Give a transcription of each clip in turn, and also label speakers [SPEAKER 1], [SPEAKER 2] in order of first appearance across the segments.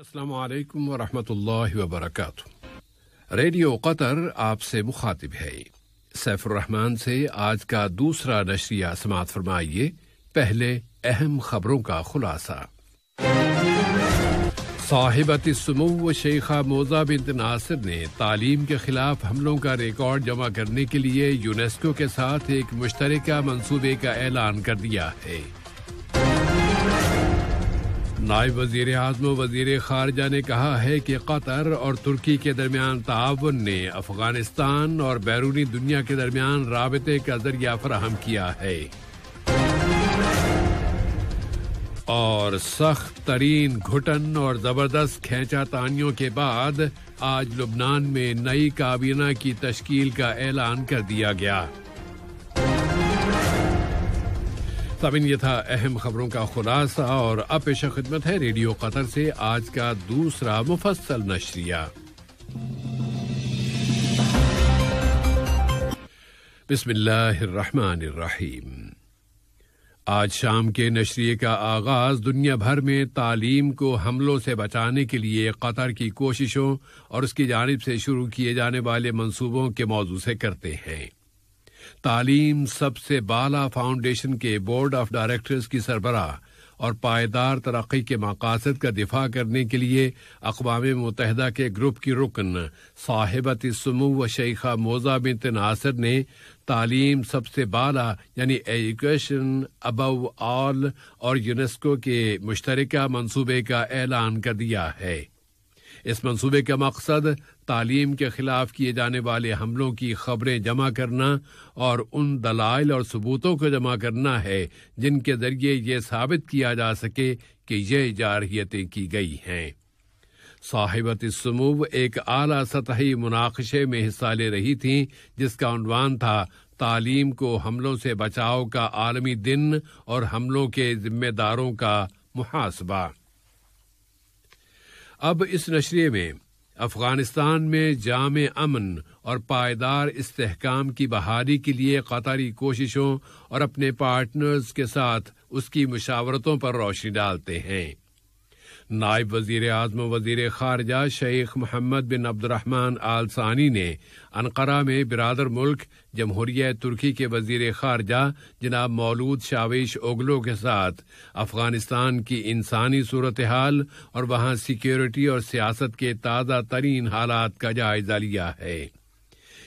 [SPEAKER 1] अस्सलाम वालेकुम वरहमतुल्लाहि वबरकातुह रेडियो कतर आपसे मुखातिब है सैफुररहमान से आज का दूसरा नशरिया समात फरमाइए पहले अहम खबरों का खुलासा साहिबत समू शेखा मोजा बिन नासिर ने तालीम के खिलाफ हमलों का रिकॉर्ड जमा करने के लिए यूनेस्को के साथ एक मुश्तरका मनसूबे का ऐलान कर दिया है नायब वजीर आजम वजीर खारजा ने कहा है कि कतर और तुर्की के दरमियान ताउन ने अफगानिस्तान और बैरूनी दुनिया के दरमियान रबते का जरिया फराहम किया है और सख्त तरीन घुटन और जबरदस्त खेचा तानियों के बाद आज लुबनान में नई काबीना की तश्कील का ऐलान कर दिया गया तबिन ये था अहम खबरों का खुलासा और अब पेश खिदमत है रेडियो कतर से आज का दूसरा मुफसल नशरिया बिस्मिल्लाहिर्रहमानिर्रहीम आज शाम के नशरिए का आगाज दुनिया भर में तालीम को हमलों से बचाने के लिए कतर की कोशिशों और उसकी जानब से शुरू किए जाने वाले मंसूबों के मौजू से करते हैं तालीम सबसे बाला फाउंडेशन के बोर्ड ऑफ डायरेक्टर्स की सरबराह और पायदार तरक्की के मकासद का दिफा करने के लिए अकवा मुतहदा के ग्रुप की रुकन साहिबत समूह व शेखा मोजा बिन तनासर ने तालीम सबसे बाला यानी एजुकेशन अबव ऑल और यूनेस्को के मुश्तरक मनसूबे का ऐलान कर दिया है इस मनसूबे का मकसद तालीम के खिलाफ किए जाने वाले हमलों की खबरें जमा करना और उन दलाइल और सबूतों को जमा करना है जिनके जरिए ये साबित किया जा सके कि ये जारहियतें की गई हैं साहिबत समूह एक आला सतही मुनाकशे में हिस्सा ले रही थी जिसका उनवान था तालीम को हमलों से बचाव का आलमी दिन और हमलों के जिम्मेदारों का मुहासबा अब इस नशरे में अफगानिस्तान में जाम अमन और पायदार इस्तेहकाम की बहाली के लिए कतारी कोशिशों और अपने पार्टनर्स के साथ उसकी मुशावरतों पर रोशनी डालते हैं नायब वजीर आजम वजीर खारजा शेख मोहम्मद बिन अब्दुलरहमान आल सानी ने अनकरा में बिरदर मुल्क जमहूरिया तुर्की के वजीर खारजा जनाब मौलूद शावेश ओगलो के साथ अफगानिस्तान की इंसानी सूरत हाल और वहां सिक्योरिटी और सियासत के ताज़ा तरीन हालात का जायजा लिया है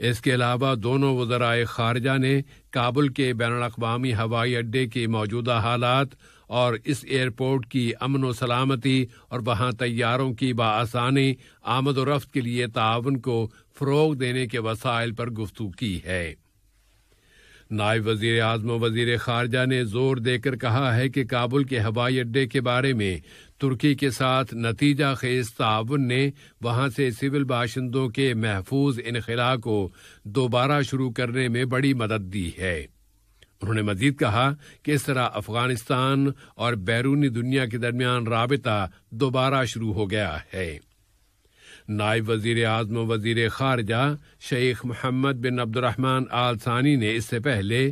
[SPEAKER 1] इसके अलावा दोनों वजराए खारजा ने काबुल के बैन अवी हवाई अड्डे के मौजूदा हालात और इस एयरपोर्ट की अमन व सलामती और वहाँ तैयारों की बासानी आमद रफ्त के लिए ताउन को फ़रोग देने के वसाइल पर गुफ्तू की है नायब वजीर अजम वजीर खारजा ने जोर देकर कहा है कि काबुल के हवाई अड्डे के बारे में तुर्की के साथ नतीजा खेज ताउन ने वहां से सिविल बाशिंदों के महफूज इनखिला को दोबारा शुरू करने में बड़ी मदद दी है उन्होंने मजीद कहा कि इस तरह अफगानिस्तान और बैरूनी दुनिया के दरमियान रबता दोबारा शुरू हो गया है नायब वजीर आजम वजीर खारजा शेख मोहम्मद बिन अब्दुलरहमान आल सानी ने इससे पहले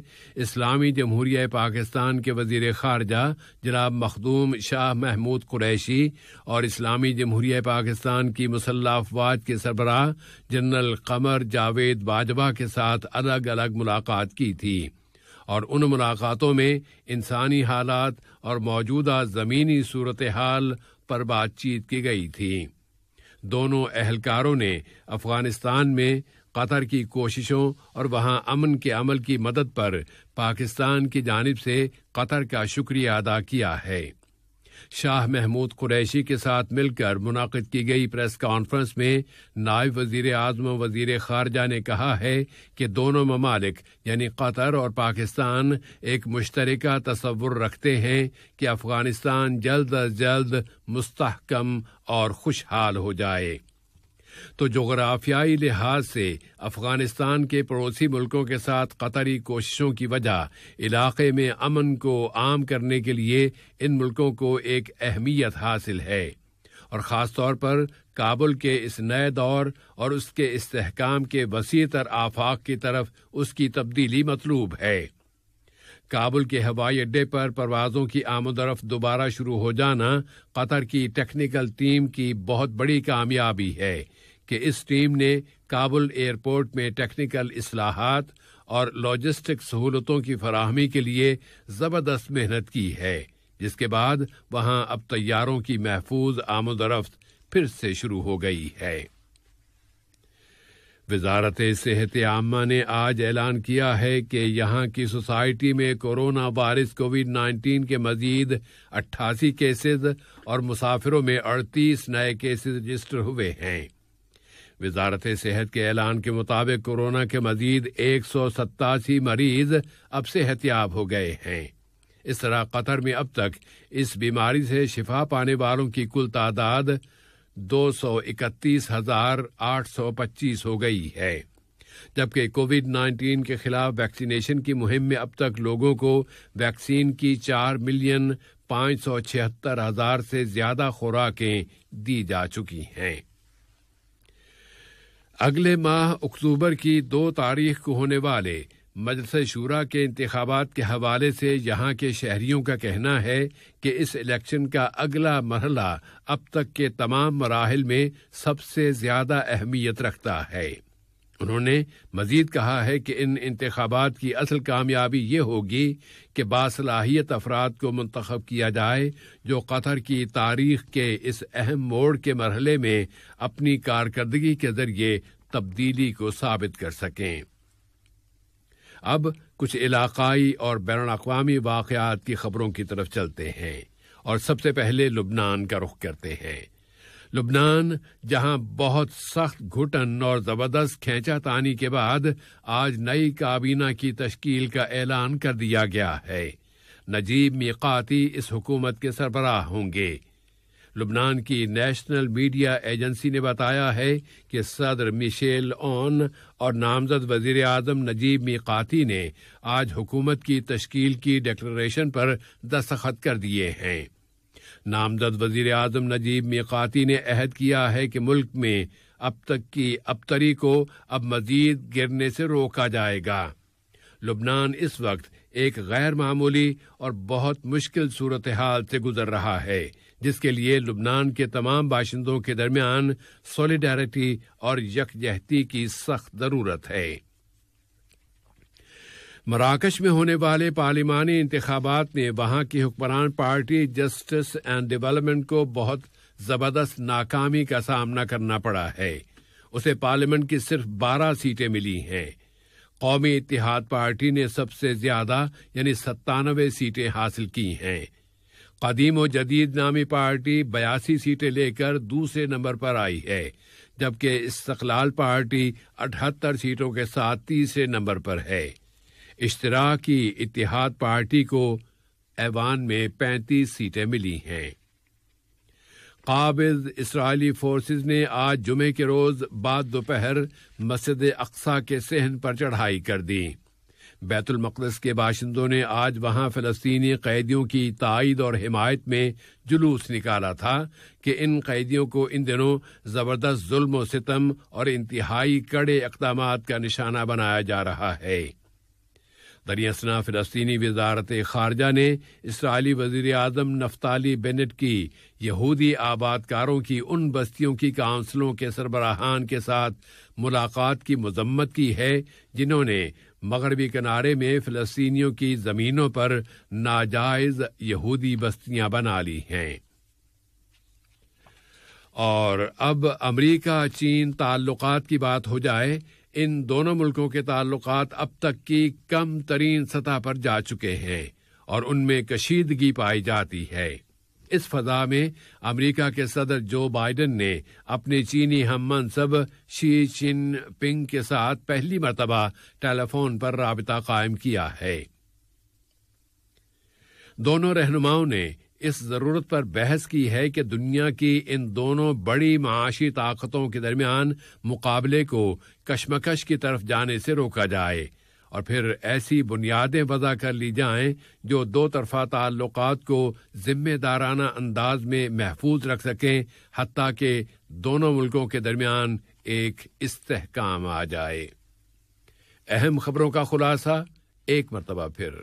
[SPEAKER 1] इस्लामी जमहूरिया पाकिस्तान के वजीर खारजा जनाब मखदूम शाह महमूद कुरैशी और इस्लामी जमहूरिया पाकिस्तान की मुसल्ह अफवाज के सरबराह जनरल कमर जावेद बाजवा के साथ अलग अलग मुलाकात की थी और उन मुलाकातों में इंसानी हालात और मौजूदा ज़मीनी सूरत हाल पर बातचीत की गई थी दोनों अहलकारों ने अफगानिस्तान में कतर की कोशिशों और वहां अमन के अमल की मदद पर पाकिस्तान की जानब से कतर का शुक्रिया अदा किया है शाह महमूद कुरैशी के साथ मिलकर मुनद की गई प्रेस कॉन्फ्रेंस में नायब वजीर आजम वजीर खारजा ने कहा है कि दोनों ममालिक यानी कतर और पाकिस्तान एक मुश्तरक तस्वुर रखते हैं कि अफगानिस्तान जल्द अज जल्द मुस्तकम और खुशहाल हो जाए तो जोग्राफियाई लिहाज से अफगानिस्तान के पड़ोसी मुल्कों के साथ कतरी कोशिशों की वजह इलाके में अमन को आम करने के लिए इन मुल्कों को एक अहमियत हासिल है और ख़ास तौर पर काबुल के इस नए दौर और उसके इसकाम के वसी तर आफाक की तरफ उसकी तब्दीली मतलूब है काबुल के हवाई अड्डे पर परवाज़ों की आमदरफ दोबारा शुरू हो जाना कतर की टेक्निकल टीम की बहुत बड़ी कामयाबी है कि इस टीम ने काबुल एयरपोर्ट में टेक्निकल असलाहत और लॉजिस्टिक सहूलतों की फराहमी के लिए ज़बरदस्त मेहनत की है जिसके बाद वहां अब तैयारों की महफूज आमदरफ्त फिर से शुरू हो गई है वजारत सेहत आमा ने आज ऐलान किया है कि यहां की सोसाइटी में कोरोना वायरस कोविड नाइन्टीन के मजीद अट्ठासी केसेज और मुसाफिरों में अड़तीस नए केसेज रजिस्टर हुए हैं वजारत सेहत के ऐलान के मुताबिक कोरोना के मजीद एक सौ सत्तासी मरीज अब से याब हो गए हैं इस तरह कतर में अब तक इस बीमारी से शिफा पाने वालों की कुल तादाद दो सौ इकतीस हजार आठ सौ पच्चीस हो गई है जबकि कोविड नाइन्टीन के खिलाफ वैक्सीनेशन की मुहिम में अब तक लोगों को वैक्सीन की चार मिलियन पाँच सौ छिहत्तर हजार से ज्यादा खुराकें दी जा चुकी हैं अगले माह अक्टूबर की दो तारीख को होने वाले मजलस शूरा के इंतबात के हवाले से यहाँ के शहरीों का कहना है कि इस इलेक्शन का अगला मरहला अब तक के तमाम मराहल में सबसे ज़्यादा अहमियत रखता है उन्होंने मजीद कहा है कि इन इंतबात की असल कामयाबी ये होगी कि बासलाहियत अफराद को मंतखब किया जाए जो कतर की तारीख के इस अहम मोड़ के मरहले में अपनी कारकर्दगी के जरिए तब्दीली को साबित कर सकें अब कुछ इलाकाई और बैन अवी वाकत की खबरों की तरफ चलते हैं और सबसे पहले लुबनान का रुख करते हैं लुबनान जहां बहुत सख्त घुटन और जबरदस्त खेचातानी के बाद आज नई काबीना की तश्कील का ऐलान कर दिया गया है नजीब मिकाती इस हुकूमत के सरबराह होंगे लुबनान की नेशनल मीडिया एजेंसी ने बताया है कि सदर मिशेल ओन और नामजद वजीर आजम नजीब मिकाती ने आज हुकूमत की तश्कील की डिक्लेशन पर दस्तखत कर दिए हैं नामजद वजीर आजम नजीब मिकाती ने अहद किया है कि मुल्क में अब तक की अबतरी को अब मजीद गिरने से रोका जाएगा लुबनान इस वक्त एक गैर मामूली और बहुत मुश्किल सूरत हाल से गुजर रहा है जिसके लिए लुबनान के तमाम बाशिंदों के दरमियान सॉलिडारिटी और यकजहती की सख्त ज़रूरत है मराकश में होने वाले पार्लिमानी इंतबात ने वहां की हुक्मरान पार्टी जस्टिस एंड डेवलपमेंट को बहुत जबरदस्त नाकामी का सामना करना पड़ा है उसे पार्लियामेंट की सिर्फ बारह सीटें मिली हैं कौमी इतिहाद पार्टी ने सबसे ज्यादा यानी सत्तानवे सीटें हासिल की हैं कदीम व जदीद नामी पार्टी बयासी सीटें लेकर दूसरे नंबर पर आई है जबकि इस्तकलाल पार्टी अठहत्तर सीटों के साथ तीसरे नंबर पर है इश्तरा की इतिहाद पार्टी को ऐवान में पैंतीस सीटें मिली हैं काबिज इसराइली फोर्स ने आज जुमे के रोज़ बाद दोपहर मस्जिद अक्सा के सहन पर चढ़ाई कर दी बैतुलमक़दस के बाशिंदों ने आज वहां फ़लस्तीनी कैदियों की तइद और हिमायत में जुलूस निकाला था कि इन कैदियों को इन दिनों ज़बरदस्त जुल्म सितम और इंतहाई कड़े इकदाम का निशाना बनाया जा रहा है दरियासना फिलस्तीनी वजारत ख़ारजा ने इसराइली वजीर अजम नफ्ताली बेनेट की यहूदी आबादकारों की उन बस्तियों की काउंसलों के सरबराहान के साथ मुलाकात की मजम्मत की है जिन्होंने मगरबी किनारे में फ़लस्तियों की ज़मीनों पर नाजायज़ यहूदी बस्तियां बना ली हैं और अब अमरीका चीन ताल्लुक की बात हो जाए इन दोनों मुल्कों के ताल्लुक अब तक की कम तरीन सतह पर जा चुके हैं और उनमें कशीदगी पाई जाती है इस फजा में अमरीका के सदर जो बाइडन ने अपने चीनी हम मनसब शी चिन पिंग के साथ पहली मरतबा टेलीफोन पर रबता कायम किया है दोनों रहनुमाओं ने इस ज़रूरत पर बहस की है कि दुनिया की इन दोनों बड़ी माशी ताकतों के दरमियान मुकाबले को कशमकश की तरफ जाने से रोका जाए और फिर ऐसी बुनियादें वज़ा कर ली जाएं जो दो तरफ़ा ताल्लुक को ज़िम्मेदाराना अंदाज में महफूज रख सकें हती कि दोनों मुल्कों के दरमियान एक इस्तेकाम आ जाए अहम खबरों का खुलासा एक मरतबा फिर